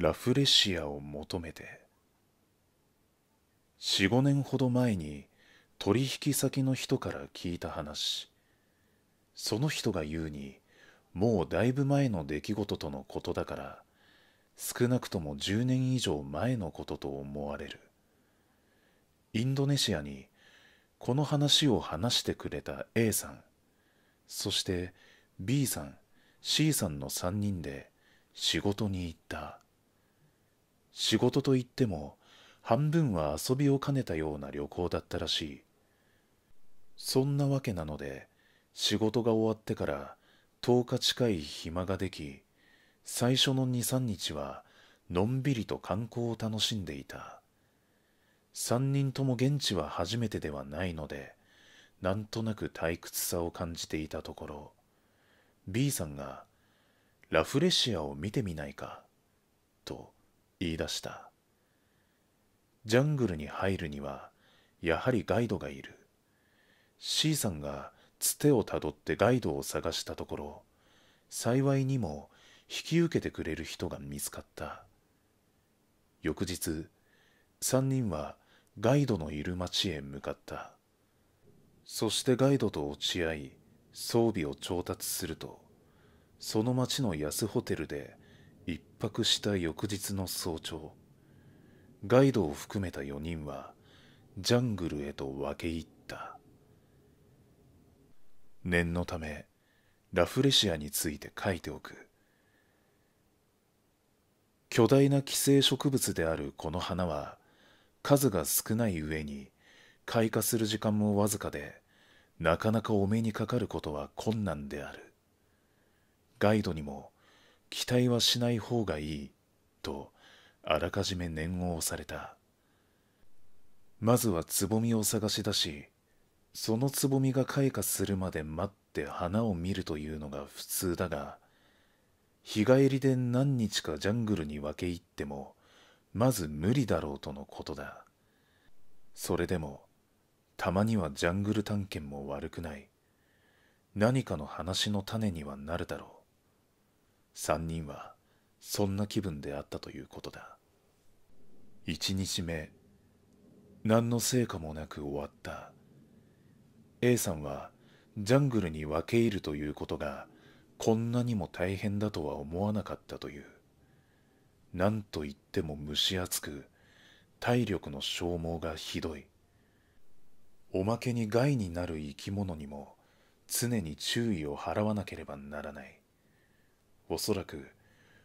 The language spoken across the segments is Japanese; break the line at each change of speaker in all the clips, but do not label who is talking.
ラフレシアを求めて45年ほど前に取引先の人から聞いた話その人が言うにもうだいぶ前の出来事とのことだから少なくとも10年以上前のことと思われるインドネシアにこの話を話してくれた A さんそして B さん C さんの3人で仕事に行った仕事といっても半分は遊びを兼ねたような旅行だったらしいそんなわけなので仕事が終わってから10日近い暇ができ最初の23日はのんびりと観光を楽しんでいた3人とも現地は初めてではないのでなんとなく退屈さを感じていたところ B さんが「ラフレシアを見てみないか」と言い出した。ジャングルに入るには、やはりガイドがいる。C さんがつてをたどってガイドを探したところ、幸いにも引き受けてくれる人が見つかった。翌日、3人はガイドのいる町へ向かった。そしてガイドと落ち合い、装備を調達すると、その町の安ホテルで一泊した翌日の早朝ガイドを含めた4人はジャングルへと分け入った念のためラフレシアについて書いておく巨大な寄生植物であるこの花は数が少ない上に開花する時間もわずかでなかなかお目にかかることは困難であるガイドにも期待はしない方がいいとあらかじめ念を押されたまずはつぼみを探し出しそのつぼみが開花するまで待って花を見るというのが普通だが日帰りで何日かジャングルに分け入ってもまず無理だろうとのことだそれでもたまにはジャングル探検も悪くない何かの話の種にはなるだろう3人はそんな気分であったということだ1日目何の成果もなく終わった A さんはジャングルに分け入るということがこんなにも大変だとは思わなかったという何と言っても蒸し暑く体力の消耗がひどいおまけに害になる生き物にも常に注意を払わなければならないおそらく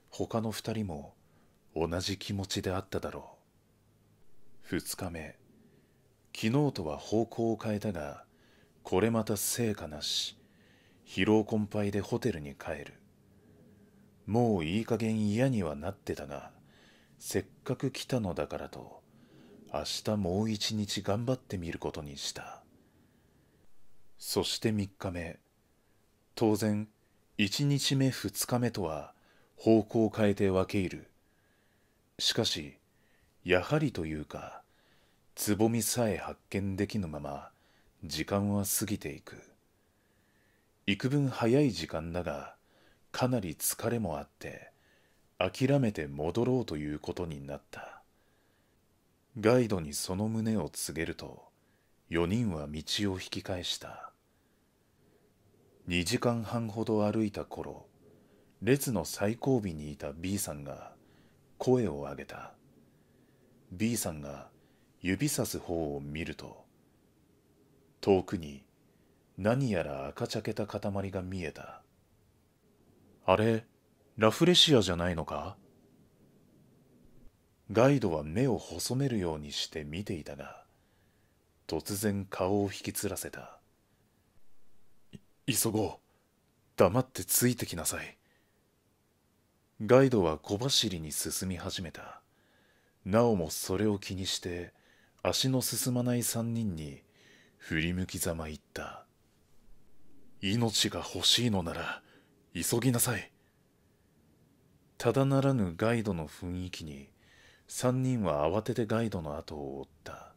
他の2人も同じ気持ちであっただろう2日目昨日とは方向を変えたがこれまた成果なし疲労困憊でホテルに帰るもういい加減嫌にはなってたがせっかく来たのだからと明日もう一日頑張ってみることにしたそして3日目当然1日目2日目とは方向を変えて分け入るしかしやはりというかつぼみさえ発見できぬまま時間は過ぎていく幾分早い時間だがかなり疲れもあって諦めて戻ろうということになったガイドにその旨を告げると4人は道を引き返した2時間半ほど歩いた頃列の最後尾にいた B さんが声を上げた B さんが指さす方を見ると遠くに何やら赤茶けた塊が見えたあれラフレシアじゃないのかガイドは目を細めるようにして見ていたが突然顔を引きつらせた急ごう。黙ってついてきなさい。ガイドは小走りに進み始めた。なおもそれを気にして、足の進まない三人に振り向きざま言った。命が欲しいのなら、急ぎなさい。ただならぬガイドの雰囲気に、三人は慌ててガイドの後を追った。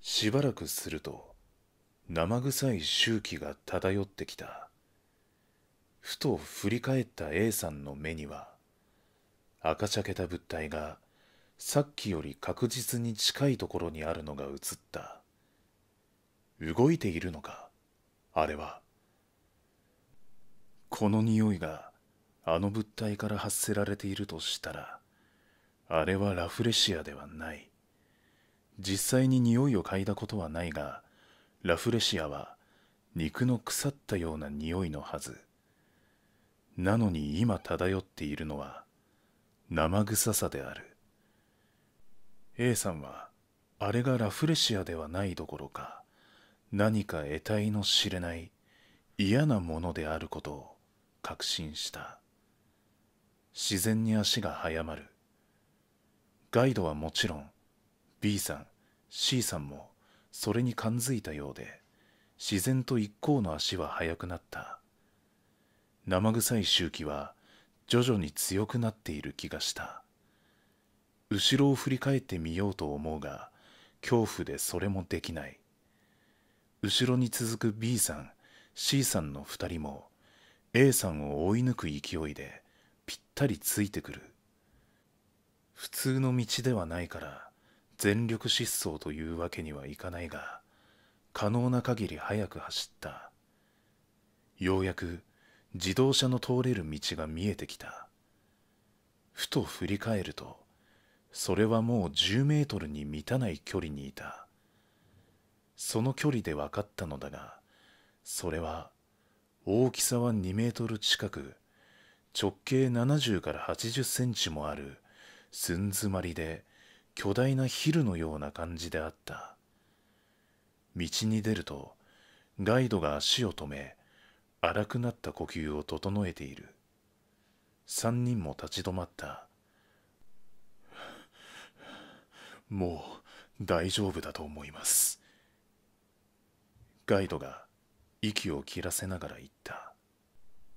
しばらくすると、生臭い周期が漂ってきたふと振り返った A さんの目には赤茶けた物体がさっきより確実に近いところにあるのが映った動いているのかあれはこの匂いがあの物体から発せられているとしたらあれはラフレシアではない実際に匂いを嗅いだことはないがラフレシアは肉の腐ったような匂いのはずなのに今漂っているのは生臭さである A さんはあれがラフレシアではないどころか何か得体の知れない嫌なものであることを確信した自然に足が早まるガイドはもちろん B さん C さんもそれに感づいたようで自然と一行の足は速くなった生臭い周期は徐々に強くなっている気がした後ろを振り返ってみようと思うが恐怖でそれもできない後ろに続く B さん C さんの2人も A さんを追い抜く勢いでぴったりついてくる普通の道ではないから全力疾走というわけにはいかないが可能な限り速く走ったようやく自動車の通れる道が見えてきたふと振り返るとそれはもう10メートルに満たない距離にいたその距離で分かったのだがそれは大きさは2メートル近く直径70から80センチもある寸詰まりで巨大なヒルのような感じであった道に出るとガイドが足を止め荒くなった呼吸を整えている3人も立ち止まったもう大丈夫だと思いますガイドが息を切らせながら言った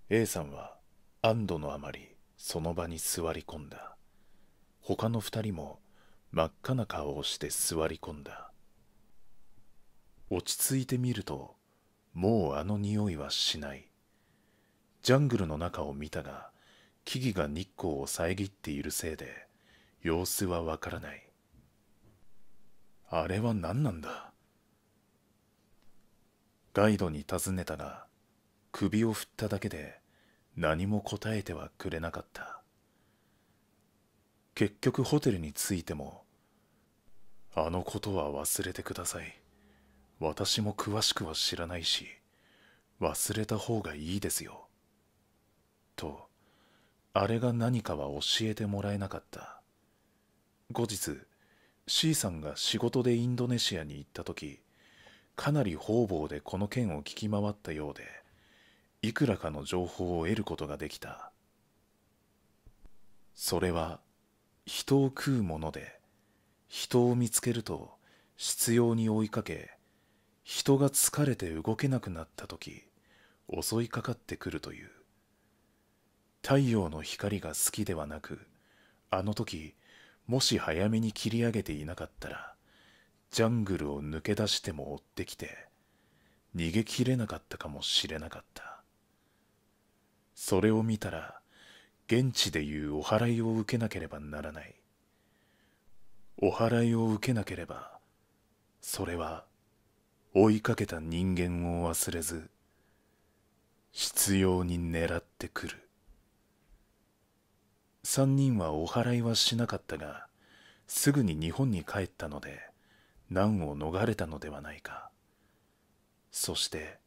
A さんは安堵のあまりその場に座り込んだ他の2人も真っ赤な顔をして座り込んだ落ち着いてみるともうあの匂いはしないジャングルの中を見たが木々が日光を遮っているせいで様子はわからないあれは何なんだガイドに尋ねたが首を振っただけで何も答えてはくれなかった結局ホテルに着いてもあのことは忘れてください私も詳しくは知らないし忘れた方がいいですよとあれが何かは教えてもらえなかった後日 C さんが仕事でインドネシアに行った時かなり方々でこの件を聞き回ったようでいくらかの情報を得ることができたそれは人を食うもので人を見つけると執拗に追いかけ人が疲れて動けなくなった時襲いかかってくるという太陽の光が好きではなくあの時もし早めに切り上げていなかったらジャングルを抜け出しても追ってきて逃げきれなかったかもしれなかったそれを見たら現地でいうお祓いを受けなければならないお祓いを受けなければそれは追いかけた人間を忘れず執拗に狙ってくる3人はお祓いはしなかったがすぐに日本に帰ったので難を逃れたのではないかそして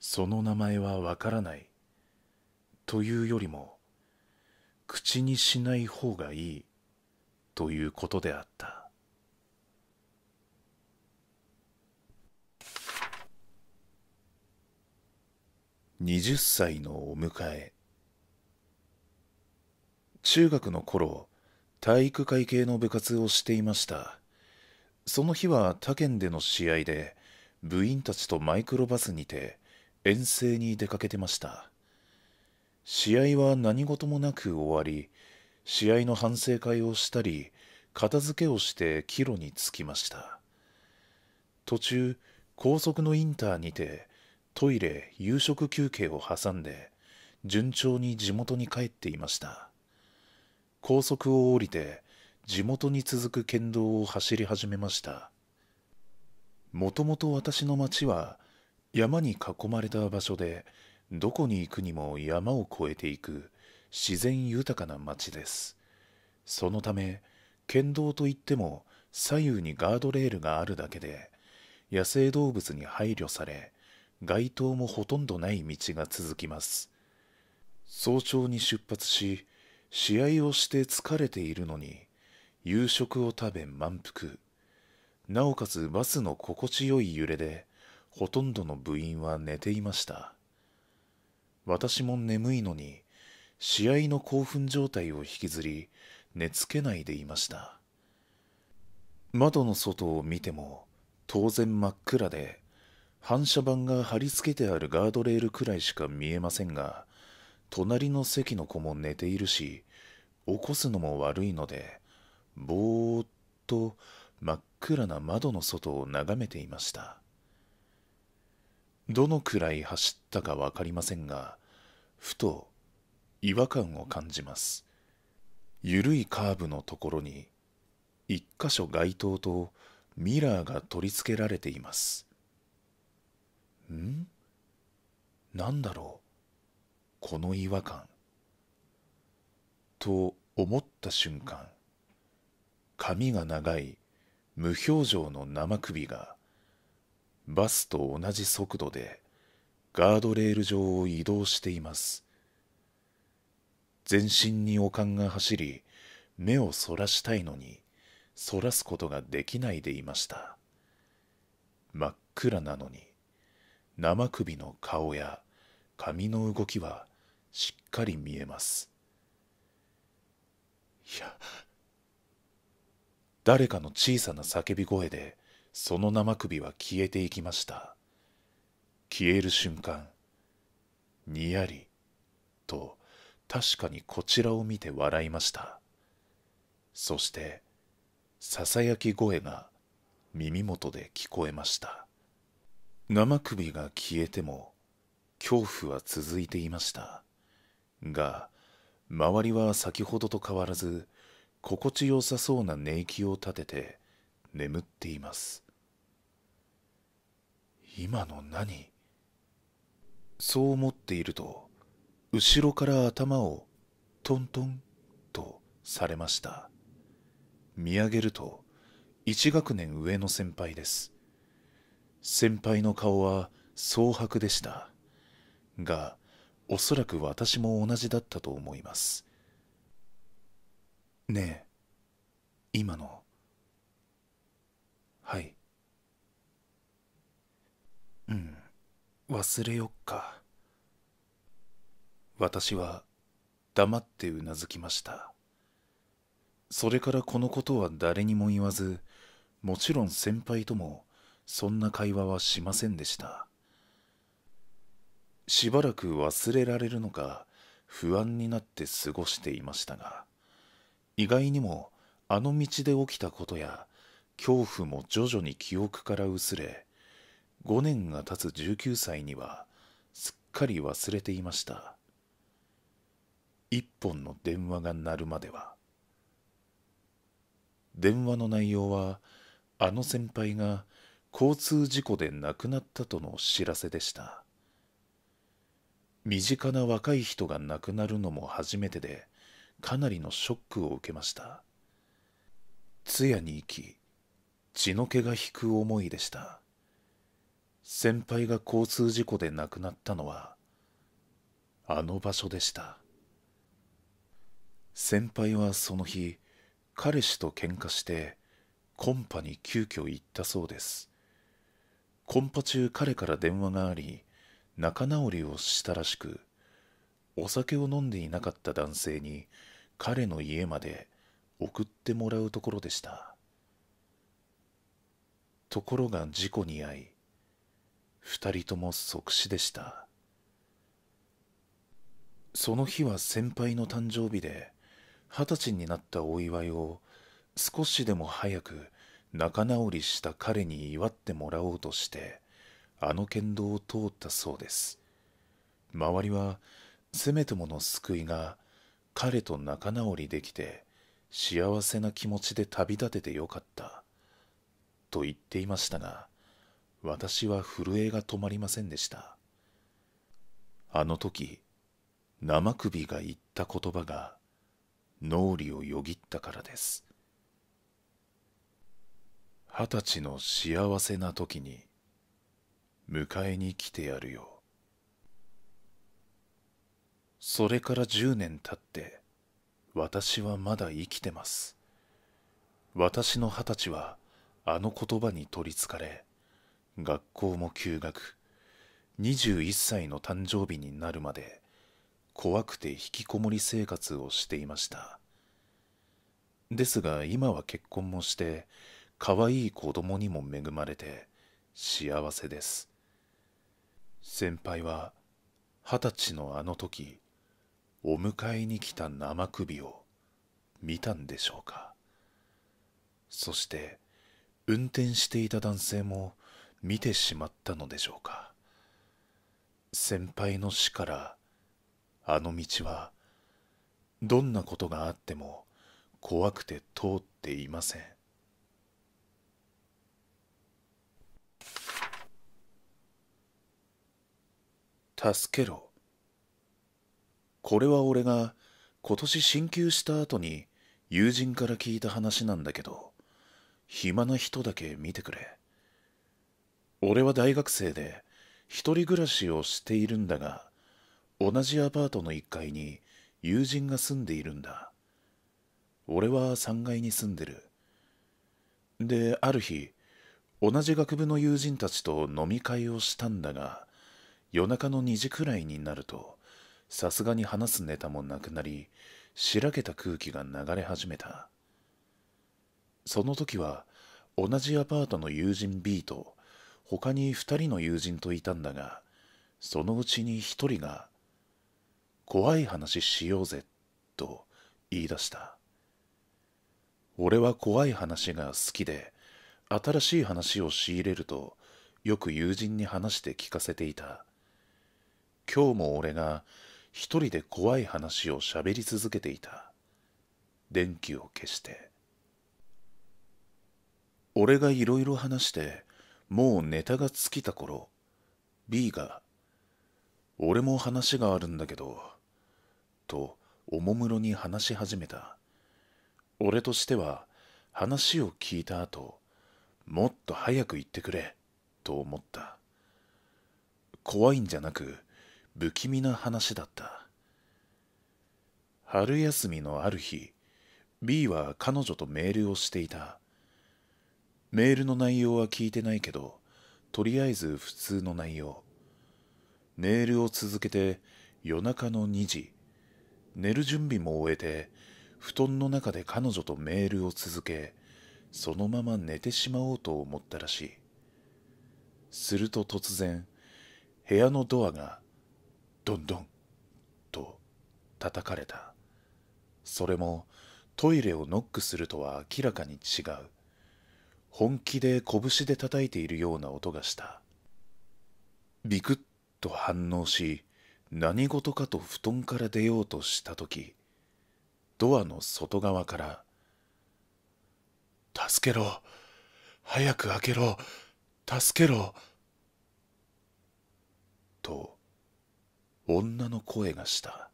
その名前はわからないというよりも口にしない方がいいということであった20歳のお迎え中学の頃体育会系の部活をしていましたその日は他県での試合で部員たちとマイクロバスにて遠征に出かけてました試合は何事もなく終わり、試合の反省会をしたり、片付けをして帰路に着きました。途中、高速のインターにて、トイレ、夕食休憩を挟んで、順調に地元に帰っていました。高速を降りて、地元に続く県道を走り始めました。もともと私の町は、山に囲まれた場所で、どこに行くにも山を越えていく自然豊かな町です。そのため、県道といっても左右にガードレールがあるだけで、野生動物に配慮され、街灯もほとんどない道が続きます。早朝に出発し、試合をして疲れているのに、夕食を食べ満腹。なおかつバスの心地よい揺れで、ほとんどの部員は寝ていました。私も眠いのに、試合の興奮状態を引きずり、寝つけないでいました。窓の外を見ても、当然真っ暗で、反射板が貼り付けてあるガードレールくらいしか見えませんが、隣の席の子も寝ているし、起こすのも悪いので、ぼーっと真っ暗な窓の外を眺めていました。どのくらい走ったか分かりませんがふと違和感を感じます緩いカーブのところに一箇所街灯とミラーが取り付けられていますんなんだろうこの違和感と思った瞬間髪が長い無表情の生首がバスと同じ速度でガードレール上を移動しています全身に悪寒が走り目をそらしたいのにそらすことができないでいました真っ暗なのに生首の顔や髪の動きはしっかり見えますいや誰かの小さな叫び声でその生首は消えていきました消える瞬間にやりと確かにこちらを見て笑いましたそしてささやき声が耳元で聞こえました生首が消えても恐怖は続いていましたが周りは先ほどと変わらず心地よさそうな寝息を立てて眠っています今の何そう思っていると後ろから頭をトントンとされました見上げると1学年上の先輩です先輩の顔は蒼白でしたがおそらく私も同じだったと思いますねえ今のはい。うん、忘れよっか。私は黙ってうなずきました。それからこのことは誰にも言わず、もちろん先輩ともそんな会話はしませんでした。しばらく忘れられるのか不安になって過ごしていましたが、意外にもあの道で起きたことや恐怖も徐々に記憶から薄れ5年が経つ19歳にはすっかり忘れていました一本の電話が鳴るまでは電話の内容はあの先輩が交通事故で亡くなったとの知らせでした身近な若い人が亡くなるのも初めてでかなりのショックを受けました通夜に行き血の気が引く思いでした先輩が交通事故で亡くなったのはあの場所でした先輩はその日彼氏と喧嘩してコンパに急遽行ったそうですコンパ中彼から電話があり仲直りをしたらしくお酒を飲んでいなかった男性に彼の家まで送ってもらうところでしたところが事故に遭い二人とも即死でしたその日は先輩の誕生日で二十歳になったお祝いを少しでも早く仲直りした彼に祝ってもらおうとしてあの県道を通ったそうです周りはせめてもの救いが彼と仲直りできて幸せな気持ちで旅立ててよかったと言っていましたが、私は震えが止まりませんでした。あの時、生首が言った言葉が脳裏をよぎったからです。二十歳の幸せな時に、迎えに来てやるよ。それから10年経って、私はまだ生きてます。私の二十歳は、あの言葉に取りつかれ学校も休学21歳の誕生日になるまで怖くて引きこもり生活をしていましたですが今は結婚もして可愛い子供にも恵まれて幸せです先輩は二十歳のあの時お迎えに来た生首を見たんでしょうかそして運転していた男性も見てしまったのでしょうか先輩の死からあの道はどんなことがあっても怖くて通っていません助けろこれは俺が今年進級した後に友人から聞いた話なんだけど暇な人だけ見てくれ。俺は大学生で一人暮らしをしているんだが、同じアパートの1階に友人が住んでいるんだ。俺は3階に住んでる。で、ある日、同じ学部の友人たちと飲み会をしたんだが、夜中の2時くらいになると、さすがに話すネタもなくなり、しらけた空気が流れ始めた。その時は同じアパートの友人 B と他に2人の友人といたんだがそのうちに1人が「怖い話しようぜ」と言い出した俺は怖い話が好きで新しい話を仕入れるとよく友人に話して聞かせていた今日も俺が一人で怖い話をしゃべり続けていた電気を消して俺がいろいろ話してもうネタが尽きた頃 B が「俺も話があるんだけど」とおもむろに話し始めた俺としては話を聞いた後もっと早く言ってくれと思った怖いんじゃなく不気味な話だった春休みのある日 B は彼女とメールをしていたメールの内容は聞いてないけど、とりあえず普通の内容。メールを続けて夜中の2時、寝る準備も終えて、布団の中で彼女とメールを続け、そのまま寝てしまおうと思ったらしい。すると突然、部屋のドアが、どんどん、と叩かれた。それもトイレをノックするとは明らかに違う。本気で拳で叩いているような音がした。ビクッと反応し、何事かと布団から出ようとした時、ドアの外側から、助けろ早く開けろ助けろと、女の声がした。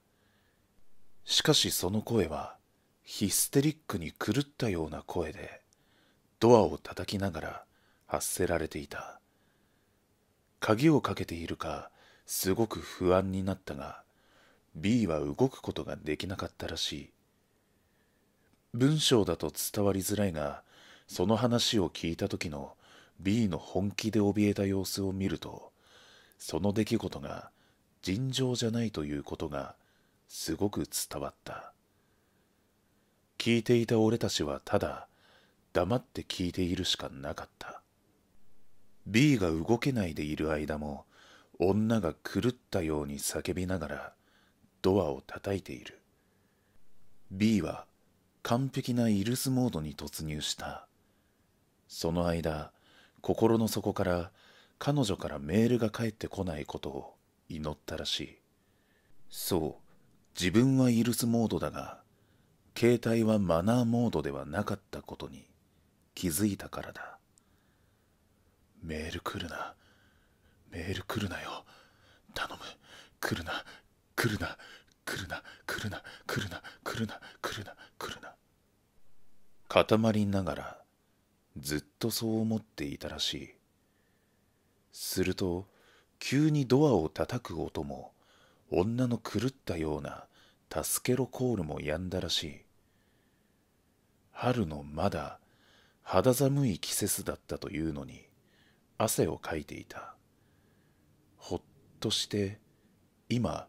しかしその声は、ヒステリックに狂ったような声で、ドアを叩きながら発せられていた鍵をかけているかすごく不安になったが B は動くことができなかったらしい文章だと伝わりづらいがその話を聞いた時の B の本気で怯えた様子を見るとその出来事が尋常じゃないということがすごく伝わった聞いていた俺たちはただ黙って聞いているしかなかった B が動けないでいる間も女が狂ったように叫びながらドアを叩いている B は完璧なイルスモードに突入したその間心の底から彼女からメールが返ってこないことを祈ったらしいそう自分はイルスモードだが携帯はマナーモードではなかったことに気づいたからだメール来るなメール来るなよ頼む来るな来るな来るな来るな来るな来るな来るな来るな固まりながらずっとそう思っていたらしいすると急にドアを叩く音も女の狂ったような助けろコールもやんだらしい春のまだ肌寒い季節だったというのに汗をかいていたほっとして今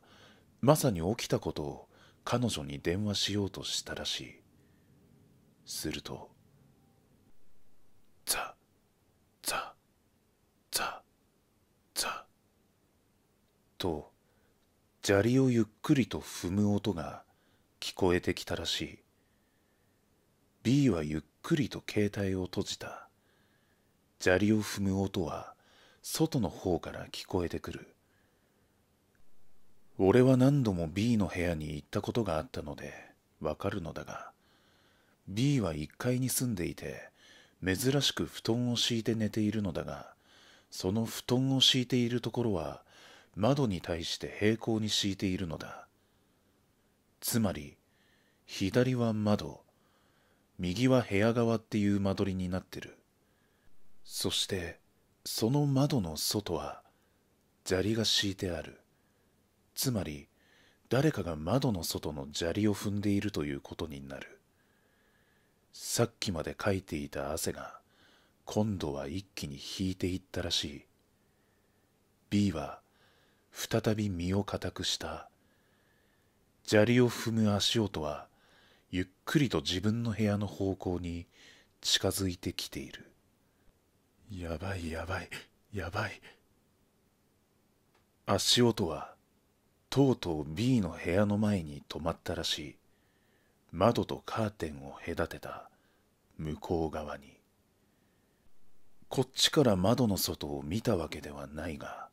まさに起きたことを彼女に電話しようとしたらしいするとザザザザと砂利をゆっくりと踏む音が聞こえてきたらしい B はゆっくりと携帯を閉じた。砂利を踏む音は外の方から聞こえてくる。俺は何度も B の部屋に行ったことがあったのでわかるのだが、B は1階に住んでいて、珍しく布団を敷いて寝ているのだが、その布団を敷いているところは窓に対して平行に敷いているのだ。つまり、左は窓、右は部屋側っていう間取りになってるそしてその窓の外は砂利が敷いてあるつまり誰かが窓の外の砂利を踏んでいるということになるさっきまでかいていた汗が今度は一気に引いていったらしい B は再び身を固くした砂利を踏む足音はゆっくりと自分の部屋の方向に近づいてきているやばいやばいやばい足音はとうとう B の部屋の前に止まったらしい窓とカーテンを隔てた向こう側にこっちから窓の外を見たわけではないが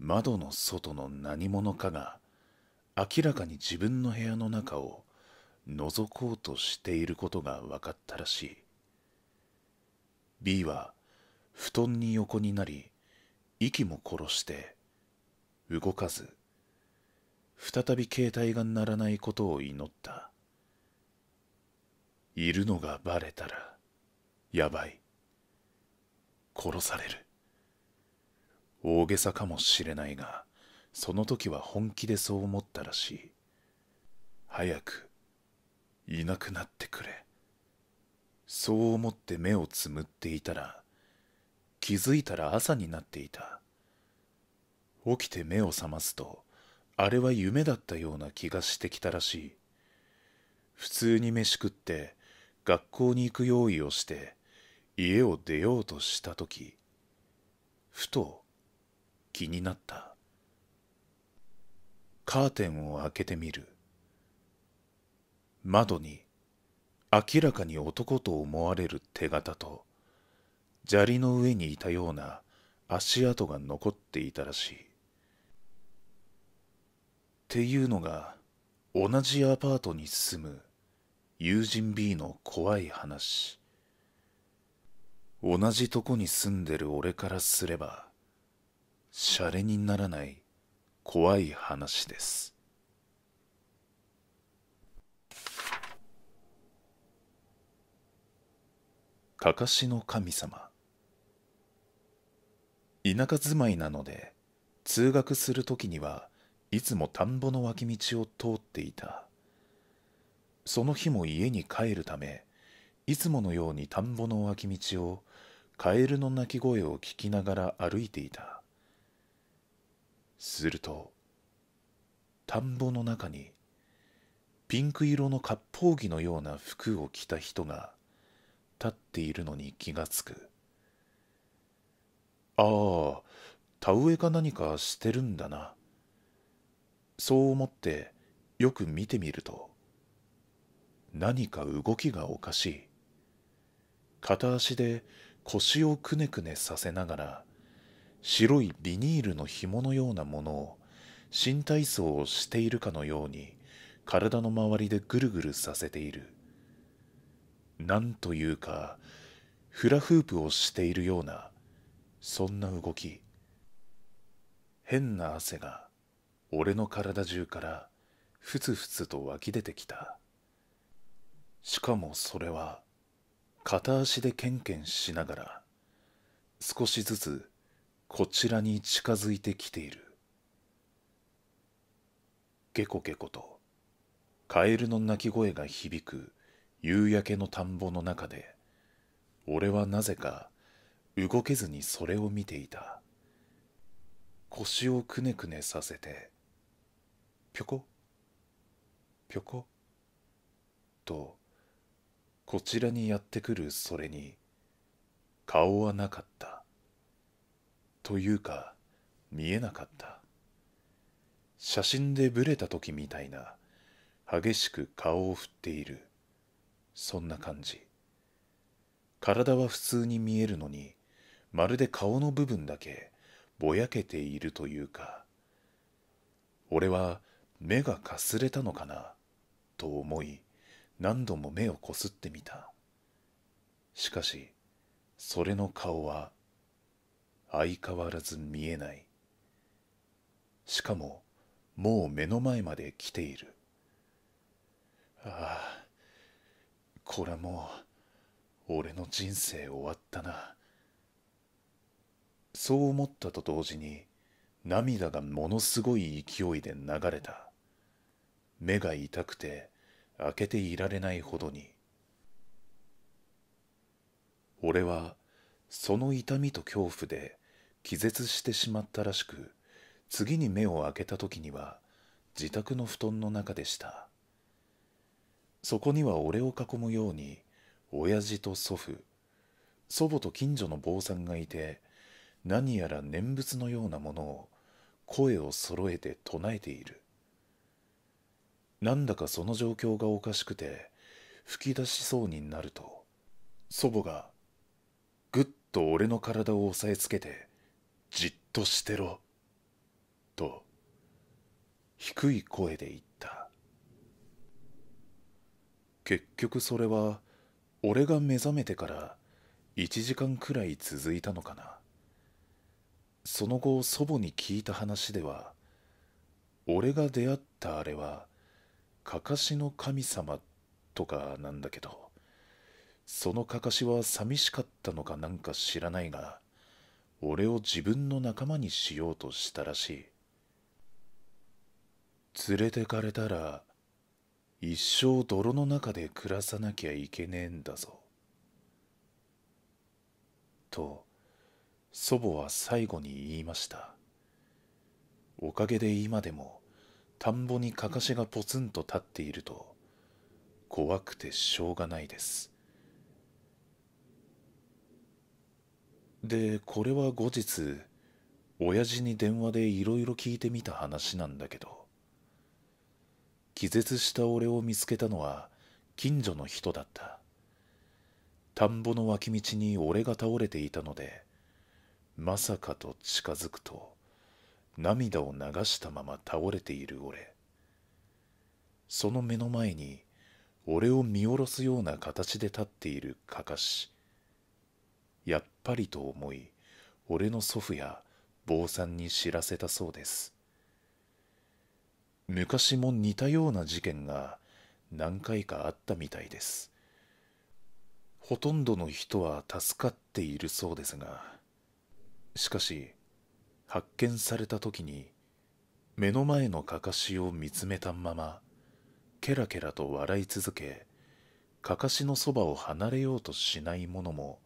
窓の外の何者かが明らかに自分の部屋の中を覗こうとしていることが分かったらしい B は布団に横になり息も殺して動かず再び携帯が鳴らないことを祈ったいるのがバレたらやばい殺される大げさかもしれないがその時は本気でそう思ったらしい早くいなくなってくれそう思って目をつむっていたら気づいたら朝になっていた起きて目を覚ますとあれは夢だったような気がしてきたらしい普通に飯食って学校に行く用意をして家を出ようとした時ふと気になったカーテンを開けてみる窓に明らかに男と思われる手形と砂利の上にいたような足跡が残っていたらしい。っていうのが同じアパートに住む友人 B の怖い話。同じとこに住んでる俺からすれば、シャレにならない怖い話です。かかしの神様田舎住まいなので通学する時にはいつも田んぼの脇道を通っていたその日も家に帰るためいつものように田んぼの脇道をカエルの鳴き声を聞きながら歩いていたすると田んぼの中にピンク色の割烹着のような服を着た人が立っているのに気がつくああ田植えか何かしてるんだなそう思ってよく見てみると何か動きがおかしい片足で腰をくねくねさせながら白いビニールの紐のようなものを新体操をしているかのように体の周りでぐるぐるさせているなんというか、フラフープをしているような、そんな動き。変な汗が、俺の体中から、ふつふつと湧き出てきた。しかもそれは、片足でケンケンしながら、少しずつ、こちらに近づいてきている。ゲコゲコと、カエルの鳴き声が響く夕焼けの田んぼの中で俺はなぜか動けずにそれを見ていた腰をくねくねさせてぴょこぴょことこちらにやってくるそれに顔はなかったというか見えなかった写真でぶれた時みたいな激しく顔を振っているそんな感じ体は普通に見えるのにまるで顔の部分だけぼやけているというか俺は目がかすれたのかなと思い何度も目をこすってみたしかしそれの顔は相変わらず見えないしかももう目の前まで来ているああこれもう俺の人生終わったなそう思ったと同時に涙がものすごい勢いで流れた目が痛くて開けていられないほどに俺はその痛みと恐怖で気絶してしまったらしく次に目を開けた時には自宅の布団の中でしたそこには俺を囲むように親父と祖父祖母と近所の坊さんがいて何やら念仏のようなものを声を揃えて唱えているなんだかその状況がおかしくて吹き出しそうになると祖母がぐっと俺の体を押さえつけてじっとしてろと低い声で言った結局それは俺が目覚めてから1時間くらい続いたのかなその後祖母に聞いた話では俺が出会ったあれはかかしの神様とかなんだけどそのかかしは寂しかったのかなんか知らないが俺を自分の仲間にしようとしたらしい連れてかれたら一生泥の中で暮らさなきゃいけねえんだぞ。と祖母は最後に言いました。おかげで今でも田んぼにかかしがポツンと立っていると怖くてしょうがないです。で、これは後日、親父に電話でいろいろ聞いてみた話なんだけど、気絶した俺を見つけたのは近所の人だった田んぼの脇道に俺が倒れていたのでまさかと近づくと涙を流したまま倒れている俺その目の前に俺を見下ろすような形で立っているかかしやっぱりと思い俺の祖父や坊さんに知らせたそうです昔も似たような事件が何回かあったみたいですほとんどの人は助かっているそうですがしかし発見された時に目の前のかかしを見つめたままケラケラと笑い続けかかしのそばを離れようとしない者も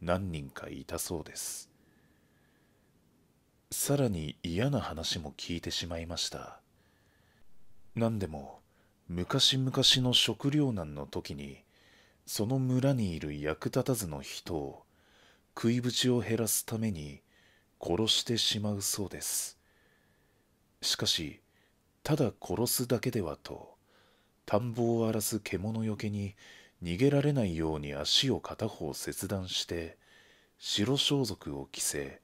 何人かいたそうですさらに嫌な話も聞いてしまいました何でも昔々の食糧難の時にその村にいる役立たずの人を食いぶちを減らすために殺してしまうそうですしかしただ殺すだけではと田んぼを荒らす獣よけに逃げられないように足を片方切断して白装束を着せ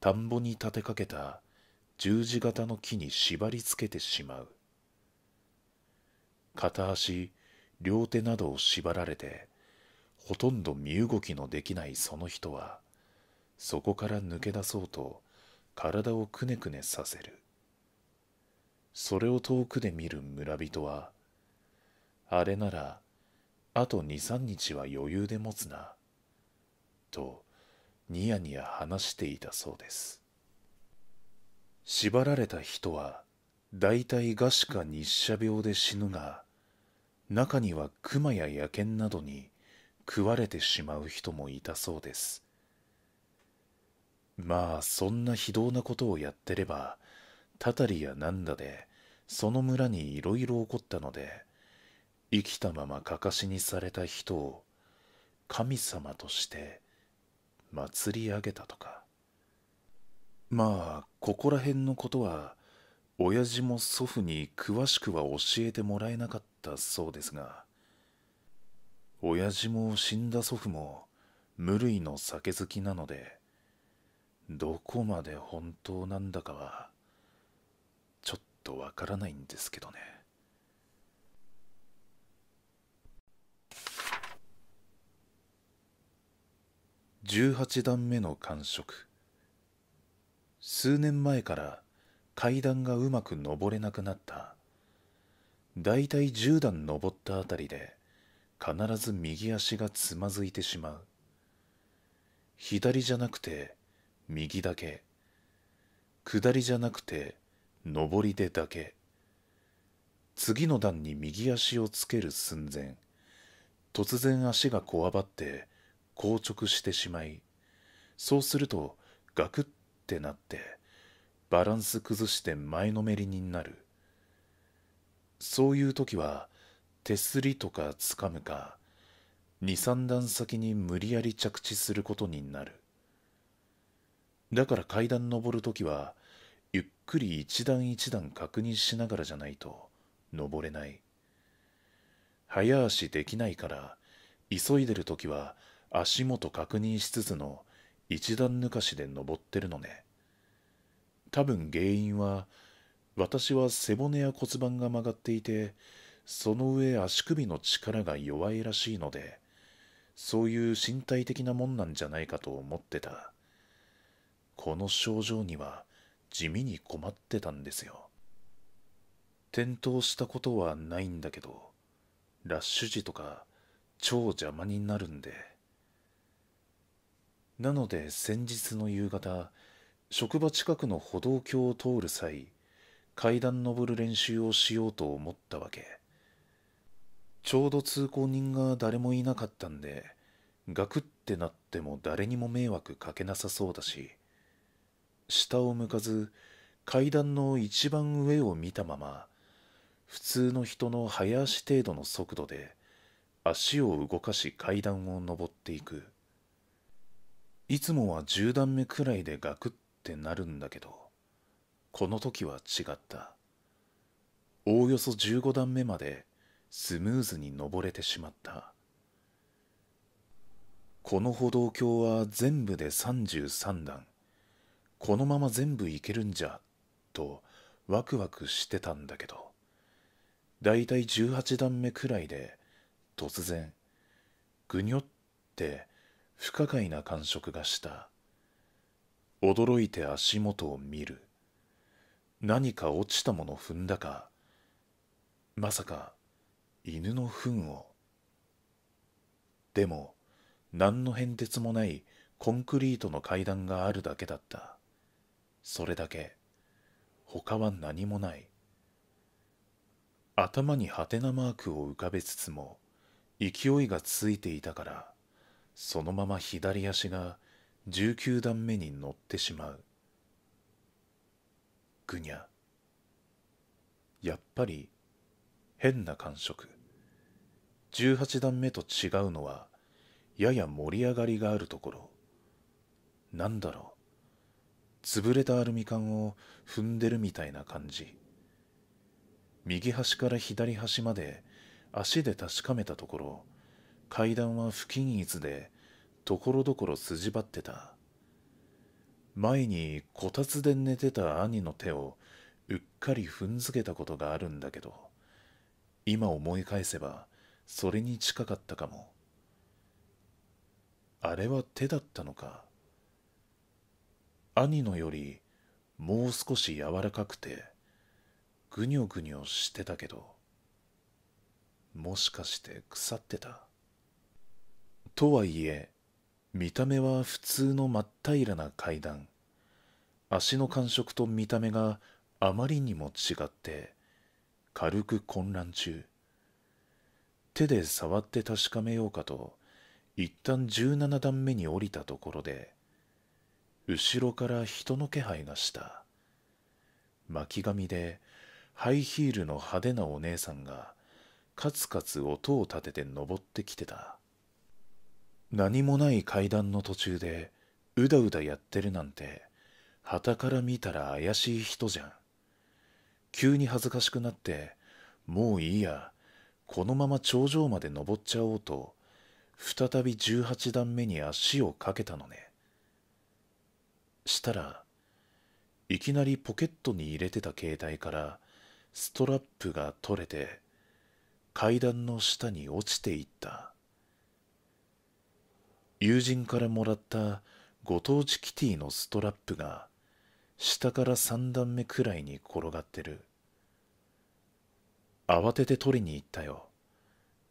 田んぼに立てかけた十字型の木に縛りつけてしまう片足、両手などを縛られて、ほとんど身動きのできないその人は、そこから抜け出そうと体をくねくねさせる。それを遠くで見る村人は、あれなら、あと二三日は余裕で持つな、とニヤニヤ話していたそうです。縛られた人は、大体餓死か日射病で死ぬが、中には熊や野犬などに食われてしまう人もいたそうです。まあ、そんな非道なことをやってれば、たたりやなんだで、その村にいろいろ起こったので、生きたままかかしにされた人を、神様として祭り上げたとか。まあ、ここら辺のことは、親父も祖父に詳しくは教えてもらえなかったそうですが親父も死んだ祖父も無類の酒好きなのでどこまで本当なんだかはちょっとわからないんですけどね18段目の完食数年前から階段がうまく登れなくなっただいたい10段登ったあたりで必ず右足がつまずいてしまう左じゃなくて右だけ下りじゃなくて上りでだけ次の段に右足をつける寸前突然足がこわばって硬直してしまいそうするとガクってなってバランス崩して前のめりになるそういう時は手すりとかつかむか23段先に無理やり着地することになるだから階段登る時はゆっくり一段一段確認しながらじゃないと登れない早足できないから急いでる時は足元確認しつつの一段抜かしで登ってるのね。多分原因は私は背骨や骨盤が曲がっていてその上足首の力が弱いらしいのでそういう身体的なもんなんじゃないかと思ってたこの症状には地味に困ってたんですよ転倒したことはないんだけどラッシュ時とか超邪魔になるんでなので先日の夕方職場近くの歩道橋を通る際階段登る練習をしようと思ったわけちょうど通行人が誰もいなかったんでガクってなっても誰にも迷惑かけなさそうだし下を向かず階段の一番上を見たまま普通の人の早足程度の速度で足を動かし階段を上っていくいつもは10段目くらいでガクッってなるんだけどこの時は違ったおおよそ15段目までスムーズに登れてしまったこの歩道橋は全部で33段このまま全部いけるんじゃとワクワクしてたんだけどだいたい18段目くらいで突然ぐにょって不可解な感触がした驚いて足元を見る何か落ちたもの踏んだかまさか犬の糞をでも何の変哲もないコンクリートの階段があるだけだったそれだけ他は何もない頭にハテナマークを浮かべつつも勢いがついていたからそのまま左足が19段目に乗ってしまうぐにゃやっぱり変な感触18段目と違うのはやや盛り上がりがあるところなんだろう潰れたアルミ缶を踏んでるみたいな感じ右端から左端まで足で確かめたところ階段は不均一でところどころ筋張ってた前にこたつで寝てた兄の手をうっかり踏んづけたことがあるんだけど今思い返せばそれに近かったかもあれは手だったのか兄のよりもう少し柔らかくてぐにょぐにょしてたけどもしかして腐ってたとはいえ見た目は普通の真っ平らな階段足の感触と見た目があまりにも違って軽く混乱中手で触って確かめようかと一旦17段目に降りたところで後ろから人の気配がした巻き髪でハイヒールの派手なお姉さんがカツカツ音を立てて登ってきてた何もない階段の途中でうだうだやってるなんて傍から見たら怪しい人じゃん急に恥ずかしくなってもういいやこのまま頂上まで登っちゃおうと再び18段目に足をかけたのねしたらいきなりポケットに入れてた携帯からストラップが取れて階段の下に落ちていった友人からもらったご当地キティのストラップが下から3段目くらいに転がってる慌てて取りに行ったよ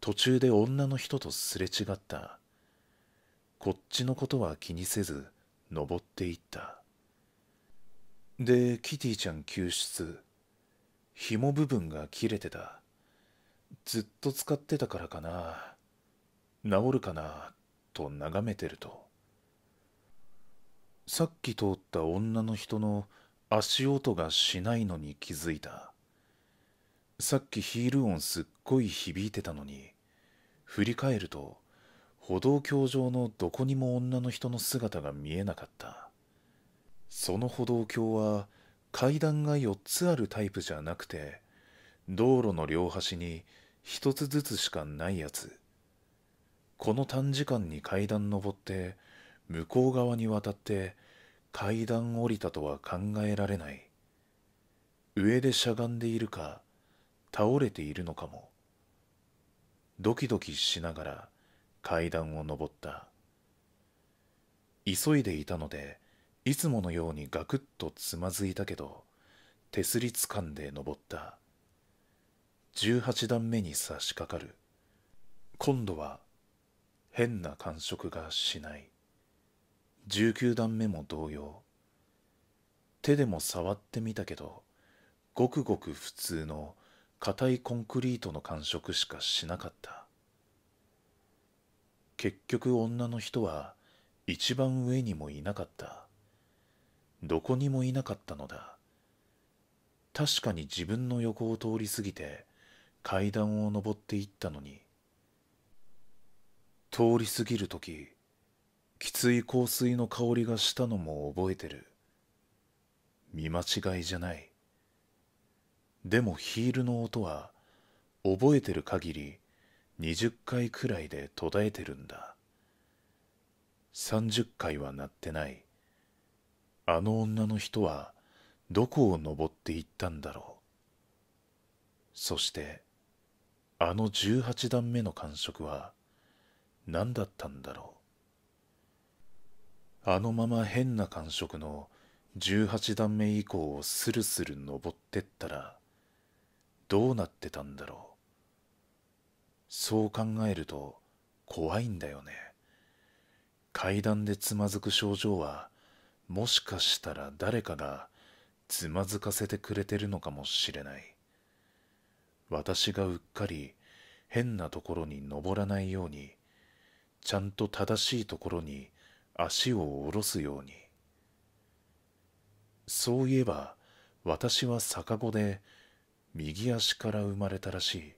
途中で女の人とすれ違ったこっちのことは気にせず登っていったでキティちゃん救出紐部分が切れてたずっと使ってたからかな治るかなと眺めてるとさっき通った女の人の足音がしないのに気づいたさっきヒール音すっごい響いてたのに振り返ると歩道橋上のどこにも女の人の姿が見えなかったその歩道橋は階段が4つあるタイプじゃなくて道路の両端に1つずつしかないやつこの短時間に階段登って向こう側に渡って階段降りたとは考えられない上でしゃがんでいるか倒れているのかもドキドキしながら階段を登った急いでいたのでいつものようにガクッとつまずいたけど手すりつかんで登った18段目に差し掛かる今度は変な感触がしない19段目も同様手でも触ってみたけどごくごく普通の硬いコンクリートの感触しかしなかった結局女の人は一番上にもいなかったどこにもいなかったのだ確かに自分の横を通り過ぎて階段を上っていったのに通り過ぎる時きつい香水の香りがしたのも覚えてる見間違いじゃないでもヒールの音は覚えてる限り20回くらいで途絶えてるんだ30回は鳴ってないあの女の人はどこを登っていったんだろうそしてあの18段目の感触は何だったんだろうあのまま変な感触の18段目以降をスルスル登ってったらどうなってたんだろうそう考えると怖いんだよね階段でつまずく症状はもしかしたら誰かがつまずかせてくれてるのかもしれない私がうっかり変なところに登らないようにちゃんと正しいところに足を下ろすようにそういえば私は逆子で右足から生まれたらしい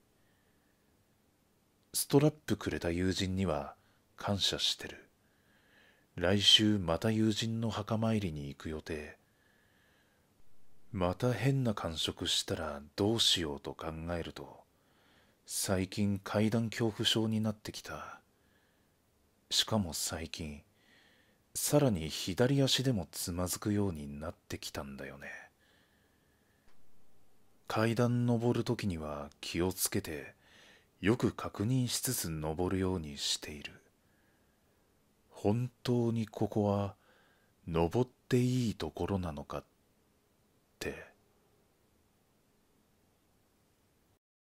ストラップくれた友人には感謝してる来週また友人の墓参りに行く予定また変な感触したらどうしようと考えると最近階段恐怖症になってきた。しかも最近さらに左足でもつまずくようになってきたんだよね階段登る時には気をつけてよく確認しつつ登るようにしている本当にここは登っていいところなのかって